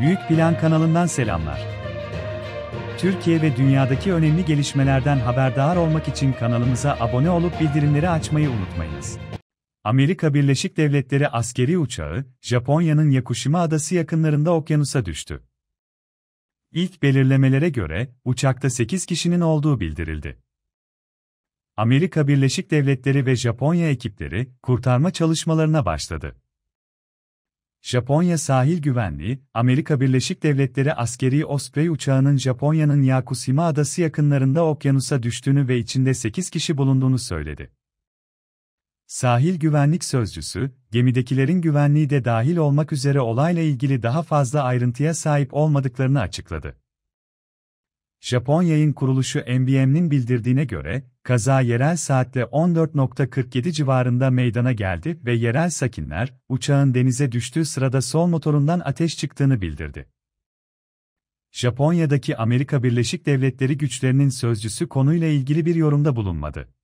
Büyük Plan kanalından selamlar. Türkiye ve dünyadaki önemli gelişmelerden haberdar olmak için kanalımıza abone olup bildirimleri açmayı unutmayınız. Amerika Birleşik Devletleri askeri uçağı, Japonya'nın Yakushima adası yakınlarında okyanusa düştü. İlk belirlemelere göre, uçakta 8 kişinin olduğu bildirildi. Amerika Birleşik Devletleri ve Japonya ekipleri kurtarma çalışmalarına başladı. Japonya Sahil Güvenliği, Amerika Birleşik Devletleri askeri Osprey uçağının Japonya'nın Yakushima adası yakınlarında okyanusa düştüğünü ve içinde 8 kişi bulunduğunu söyledi. Sahil güvenlik sözcüsü, gemidekilerin güvenliği de dahil olmak üzere olayla ilgili daha fazla ayrıntıya sahip olmadıklarını açıkladı. Japonya'nın kuruluşu NBM'nin bildirdiğine göre, kaza yerel saatte 14.47 civarında meydana geldi ve yerel sakinler, uçağın denize düştüğü sırada sol motorundan ateş çıktığını bildirdi. Japonya'daki Amerika Birleşik Devletleri güçlerinin sözcüsü konuyla ilgili bir yorumda bulunmadı.